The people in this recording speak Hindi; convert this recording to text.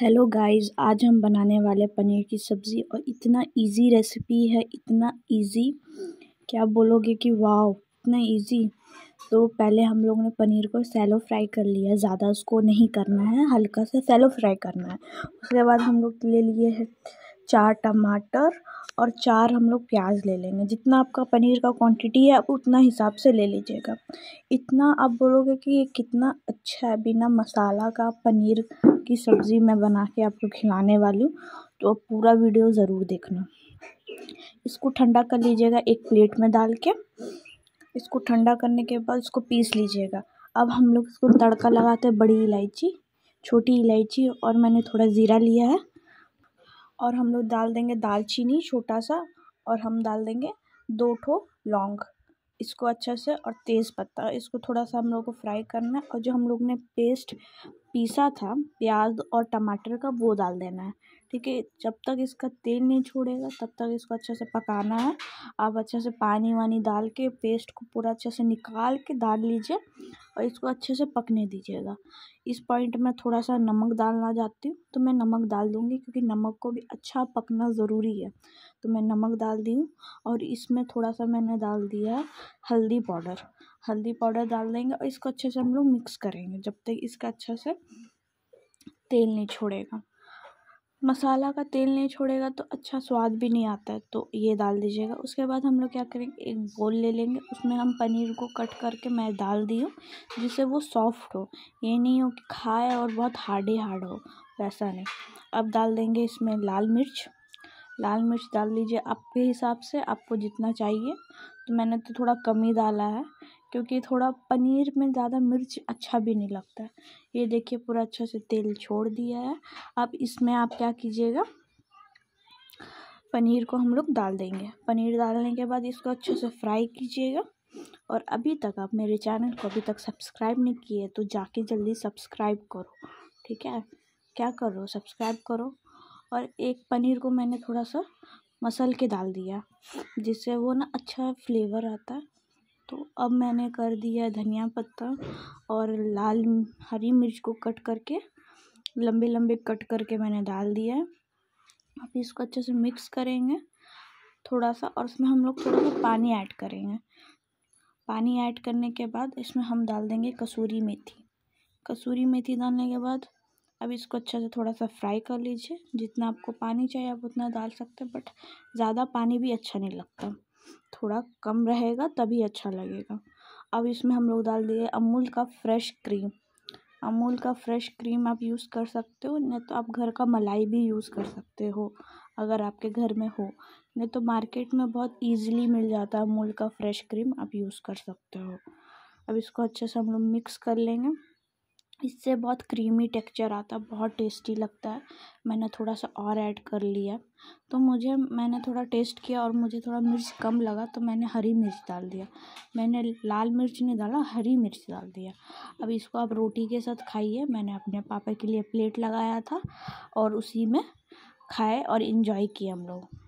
हेलो गाइस आज हम बनाने वाले पनीर की सब्ज़ी और इतना इजी रेसिपी है इतना इजी क्या बोलोगे कि वाह इतना इजी तो पहले हम लोग ने पनीर को सैलो फ्राई कर लिया ज़्यादा उसको नहीं करना है हल्का सा सैलो फ्राई करना है उसके बाद हम लोग ले लिए हैं चार टमाटर और चार हम लोग प्याज ले लेंगे जितना आपका पनीर का क्वांटिटी है आप उतना हिसाब से ले लीजिएगा इतना आप बोलोगे कि ये कितना अच्छा है बिना मसाला का पनीर की सब्ज़ी मैं बना के आपको खिलाने वाली हूँ तो पूरा वीडियो ज़रूर देखना इसको ठंडा कर लीजिएगा एक प्लेट में डाल के इसको ठंडा करने के बाद उसको पीस लीजिएगा अब हम लोग इसको तड़का लगाते हैं बड़ी इलायची छोटी इलायची और मैंने थोड़ा ज़ीरा लिया है और हम लोग डाल देंगे दालचीनी छोटा सा और हम डाल देंगे दो ठो लौंग इसको अच्छे से और तेज़ पत्ता इसको थोड़ा सा हम लोग को फ्राई करना है और जो हम लोग ने पेस्ट पीसा था प्याज और टमाटर का वो डाल देना है ठीक है जब तक इसका तेल नहीं छोड़ेगा तब तक इसको अच्छे से पकाना है आप अच्छे से पानी वानी डाल के पेस्ट को पूरा अच्छे से निकाल के डाल लीजिए और इसको अच्छे से पकने दीजिएगा इस पॉइंट में थोड़ा सा नमक डालना चाहती हूँ तो मैं नमक डाल दूँगी क्योंकि नमक को भी अच्छा पकना ज़रूरी है तो मैं नमक डाल दी हूँ और इसमें थोड़ा सा मैंने डाल दिया है हल्दी पाउडर हल्दी पाउडर डाल देंगे और इसको अच्छे से हम लोग मिक्स करेंगे जब तक इसका अच्छा से तेल नहीं छोड़ेगा मसाला का तेल नहीं छोड़ेगा तो अच्छा स्वाद भी नहीं आता है तो ये डाल दीजिएगा उसके बाद हम लोग क्या करेंगे एक बोल ले लेंगे उसमें हम पनीर को कट करके मैं डाल दी हूँ जिससे वो सॉफ्ट हो ये नहीं हो कि खाए और बहुत हार्ड ही हार्ड हो वैसा नहीं अब डाल देंगे इसमें लाल मिर्च लाल मिर्च डाल दीजिए आपके हिसाब से आपको जितना चाहिए तो मैंने तो थोड़ा कम ही डाला है क्योंकि थोड़ा पनीर में ज़्यादा मिर्च अच्छा भी नहीं लगता है ये देखिए पूरा अच्छे से तेल छोड़ दिया है अब इसमें आप क्या कीजिएगा पनीर को हम लोग डाल देंगे पनीर डालने के बाद इसको अच्छे से फ्राई कीजिएगा और अभी तक आप मेरे चैनल को अभी तक सब्सक्राइब नहीं किए तो जाके जल्दी सब्सक्राइब करो ठीक है क्या करो सब्सक्राइब करो और एक पनीर को मैंने थोड़ा सा मसल के डाल दिया जिससे वो ना अच्छा फ्लेवर आता है तो अब मैंने कर दिया धनिया पत्ता और लाल हरी मिर्च को कट करके लंबे लंबे कट करके मैंने डाल दिया है अब इसको अच्छे से मिक्स करेंगे थोड़ा सा और इसमें हम लोग थोड़ा सा पानी ऐड करेंगे पानी ऐड करने के बाद इसमें हम डाल देंगे कसूरी मेथी कसूरी मेथी डालने के बाद अब इसको अच्छे से थोड़ा सा फ्राई कर लीजिए जितना आपको पानी चाहिए आप उतना डाल सकते हैं बट ज़्यादा पानी भी अच्छा नहीं लगता थोड़ा कम रहेगा तभी अच्छा लगेगा अब इसमें हम लोग डाल दिए अमूल का फ्रेश क्रीम अमूल का फ्रेश क्रीम आप यूज़ कर सकते हो नहीं तो आप घर का मलाई भी यूज़ कर सकते हो अगर आपके घर में हो नहीं तो मार्केट में बहुत ईजिली मिल जाता है अमूल का फ्रेश क्रीम आप यूज़ कर सकते हो अब इसको अच्छे से हम लोग मिक्स कर लेंगे इससे बहुत क्रीमी टेक्सचर आता बहुत टेस्टी लगता है मैंने थोड़ा सा और ऐड कर लिया तो मुझे मैंने थोड़ा टेस्ट किया और मुझे थोड़ा मिर्च कम लगा तो मैंने हरी मिर्च डाल दिया मैंने लाल मिर्च नहीं डाला हरी मिर्च डाल दिया अब इसको आप रोटी के साथ खाइए मैंने अपने पापा के लिए प्लेट लगाया था और उसी में खाए और इन्जॉय किए हम लोग